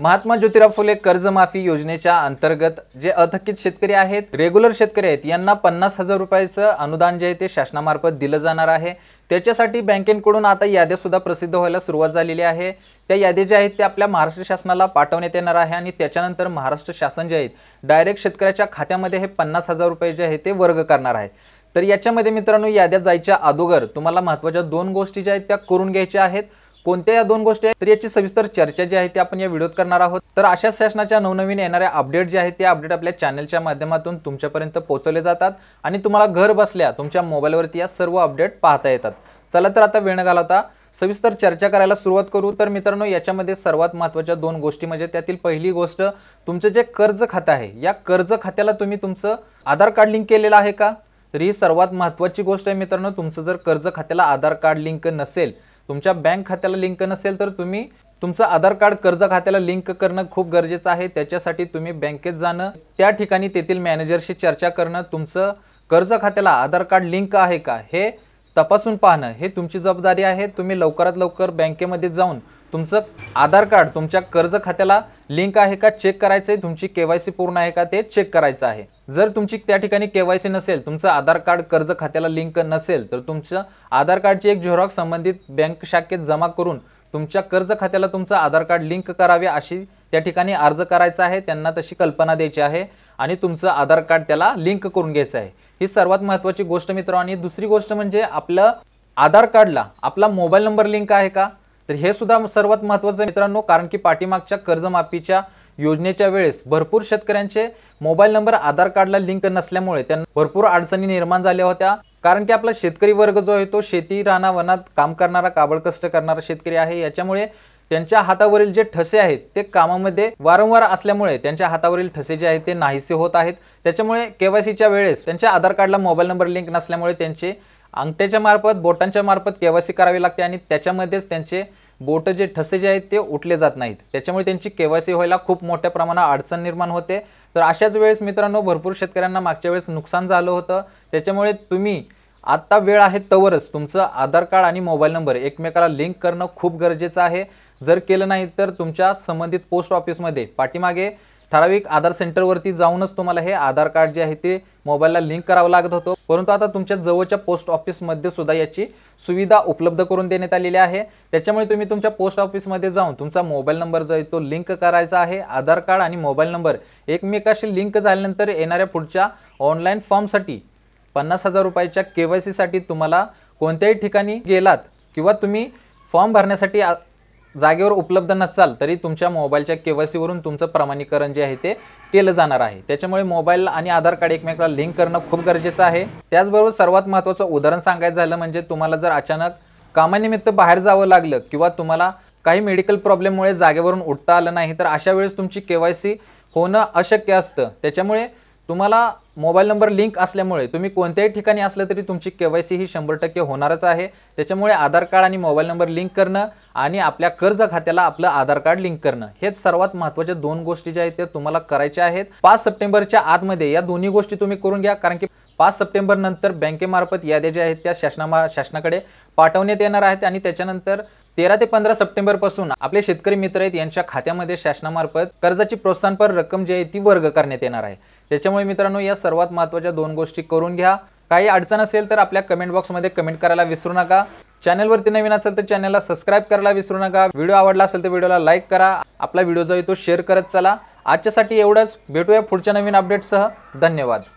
महात्मा ज्योतिराव फुले कर्जमाफी योजनेच्या अंतर्गत जे अथकित शेतकरी आहेत रेग्युलर शेतकरी आहेत यांना पन्नास हजार रुपयाचं अनुदान जे आहे ते शासनामार्फत दिलं जाणार आहे त्याच्यासाठी बँकेकडून आता याद्या सुद्धा प्रसिद्ध व्हायला सुरुवात झालेली आहे त्या यादी ज्या आहेत त्या आपल्या महाराष्ट्र शासनाला पाठवण्यात येणार आहे आणि त्याच्यानंतर महाराष्ट्र शासन जे आहे डायरेक्ट शेतकऱ्याच्या खात्यामध्ये हे पन्नास हजार रुपये जे आहे ते वर्ग करणार आहे तर याच्यामध्ये मित्रांनो याद्या जायच्या अगोदर तुम्हाला महत्त्वाच्या दोन गोष्टी ज्या आहेत त्या करून घ्यायच्या आहेत कोणत्या या दोन गोष्टी आहेत तर याची सविस्तर चर्चा जी आहे ती आपण या व्हिडिओत करणार आहोत तर अशा शासनाच्या नवनवीन येणाऱ्या अपडेट जे आहेत ते अपडेट आपल्या चॅनलच्या माध्यमातून तुमच्यापर्यंत पोहोचवले जातात आणि तुम्हाला घर बसल्या तुमच्या मोबाईलवरती या सर्व अपडेट पाहता येतात चला तर आता वेळ घालवता सविस्तर चर्चा करायला सुरुवात करू तर मित्रांनो याच्यामध्ये सर्वात महत्त्वाच्या दोन गोष्टी म्हणजे त्यातील पहिली गोष्ट तुमचं जे कर्ज खातं आहे या कर्ज खात्याला तुम्ही तुमचं आधार कार्ड लिंक केलेलं आहे का तर ही सर्वात महत्त्वाची गोष्ट आहे मित्रांनो तुमचं जर कर्ज खात्याला आधार कार्ड लिंक नसेल तुमच्या बँक खात्याला लिंक नसेल तर तुम्ही तुमचं आधार कार्ड कर्ज खात्याला लिंक करणं खूप गरजेचं आहे त्याच्यासाठी तुम्ही बँकेत जाणं त्या ठिकाणी तेथील मॅनेजरशी चर्चा करणं तुमचं कर्ज खात्याला आधार कार्ड लिंक आहे का हे तपासून पाहणं हे तुमची जबाबदारी आहे तुम्ही लवकरात लवकर बँकेमध्ये जाऊन तुमचं आधार कार्ड तुमच्या कर्ज खात्याला लिंक आहे का चेक करायचं आहे तुमची के वाय सी पूर्ण आहे का ते चेक करायचं आहे जर तुमची त्या ठिकाणी केवायसी नसेल तुमचं आधार कार्ड कर्ज खात्याला लिंक नसेल तर तुमचं आधार कार्डची एक झेरॉक्स संबंधित बँक शाखेत जमा करून तुमच्या कर्ज खात्याला तुमचं आधार कार्ड लिंक करावे अशी त्या ठिकाणी अर्ज करायचा आहे त्यांना तशी कल्पना द्यायची आहे आणि तुमचं आधार कार्ड त्याला लिंक करून घ्यायचं आहे ही सर्वात महत्वाची गोष्ट मित्रांनो आणि दुसरी गोष्ट म्हणजे आपलं आधार कार्डला आपला मोबाईल नंबर लिंक आहे का तर हे सुद्धा सर्वात आहे मित्रांनो कारण की पाठीमागच्या कर्जमाफीच्या योजनेच्या वेळेस भरपूर शेतकऱ्यांचे मोबाईल नंबर आधार कार्डला लिंक नसल्यामुळे त्यांना भरपूर अडचणी निर्माण झाल्या होत्या कारण की आपला शेतकरी वर्ग जो आहे तो शेती रानावनात काम करणारा काबळ कष्ट करणारा शेतकरी आहे याच्यामुळे त्यांच्या हातावरील जे ठसे आहेत ते कामामध्ये वारंवार असल्यामुळे त्यांच्या हातावरील ठसे जे आहेत ते नाहीसे होत आहेत त्याच्यामुळे केवायसीच्या वेळेस त्यांच्या आधार कार्डला मोबाईल नंबर लिंक नसल्यामुळे त्यांचे अंगठ्याच्या मार्फत बोटांच्या मार्फत केवायसी करावी लागते आणि त्याच्यामध्येच त्यांचे बोट जे ठसे जे आहेत ते उठले जात नाहीत त्याच्यामुळे त्यांची केवायसी व्हायला खूप मोठ्या प्रमाणात अडचण निर्माण होते तर अशाच वेळेस मित्रांनो भरपूर शेतकऱ्यांना मागच्या वेळेस नुकसान झालं होतं त्याच्यामुळे तुम्ही आत्ता वेळ आहे तवरच तुमचं आधार कार्ड आणि मोबाईल नंबर एकमेकाला लिंक करणं खूप गरजेचं आहे जर केलं नाही तर तुमच्या संबंधित पोस्ट ऑफिसमध्ये पाठीमागे ठराविक आधार सेंटरवरती जाऊनच तुम्हाला हे आधार कार्ड जे आहे ते मोबाईलला लिंक करावं लागत होतं परंतु आता तुमच्या जवळच्या पोस्ट ऑफिसमध्ये सुद्धा याची सुविधा उपलब्ध करून देण्यात आलेली आहे त्याच्यामुळे तुम्ही तुमच्या पोस्ट ऑफिसमध्ये जाऊन तुमचा मोबाईल नंबर जो आहे तो लिंक करायचा आहे आधार कार्ड आणि मोबाईल नंबर एकमेकाशी लिंक झाल्यानंतर येणाऱ्या पुढच्या ऑनलाईन फॉर्मसाठी पन्नास हजार रुपयाच्या के वाय सीसाठी तुम्हाला कोणत्याही ठिकाणी गेलात किंवा तुम्ही फॉर्म भरण्यासाठी जागेवर उपलब्ध नसाल तरी तुमच्या मोबाईलच्या सीवरून तुमचं प्रमाणीकरण जे आहे ते केलं जाणार आहे त्याच्यामुळे मोबाईल आणि आधार कार्ड एकमेकाला लिंक करणं खूप गरजेचं आहे त्याचबरोबर सर्वात महत्त्वाचं उदाहरण सांगायचं झालं म्हणजे तुम्हाला जर अचानक कामानिमित्त बाहेर जावं लागलं किंवा तुम्हाला काही मेडिकल प्रॉब्लेममुळे जागेवरून उठता आलं नाही तर अशा वेळेस तुमची केवायसी होणं अशक्य असतं त्याच्यामुळे तुम्हाला मोबाईल नंबर लिंक असल्यामुळे तुम्ही कोणत्याही ठिकाणी असलं तरी तुमची के वाय सी ही शंभर टक्के होणारच आहे त्याच्यामुळे आधार कार्ड आणि मोबाईल नंबर लिंक करणं आणि आपल्या कर्ज खात्याला आपलं आधार कार्ड लिंक करणं हेच सर्वात महत्वाच्या दोन गोष्टी ज्या आहेत त्या तुम्हाला करायच्या आहेत पाच सप्टेंबरच्या आतमध्ये या दोन्ही गोष्टी तुम्ही करून घ्या कारण की पाच सप्टेंबर नंतर बँकेमार्फत याद्या ज्या आहेत त्या शासनामा शासनाकडे पाठवण्यात येणार आहेत आणि त्याच्यानंतर तेरा ते पंधरा सप्टेंबरपासून आपले शेतकरी मित्र आहेत यांच्या खात्यामध्ये शासनामार्फत कर्जाची प्रोत्साहनपर रक्कम जी आहे ती वर्ग करण्यात येणार आहे त्याच्यामुळे मित्रांनो या सर्वात महत्त्वाच्या दोन गोष्टी करून घ्या काही अडचण असेल तर आपल्या कमेंट बॉक्समध्ये कमेंट करायला विसरू नका चॅनलवरती नवीन असेल तर चॅनलला सबस्क्राईब करायला विसरू नका व्हिडिओ आवडला असेल तर व्हिडिओला लाईक करा आपला व्हिडिओ जो आहे तो शेअर करत चला आजच्यासाठी एवढंच भेटूया पुढच्या नवीन अपडेटसह धन्यवाद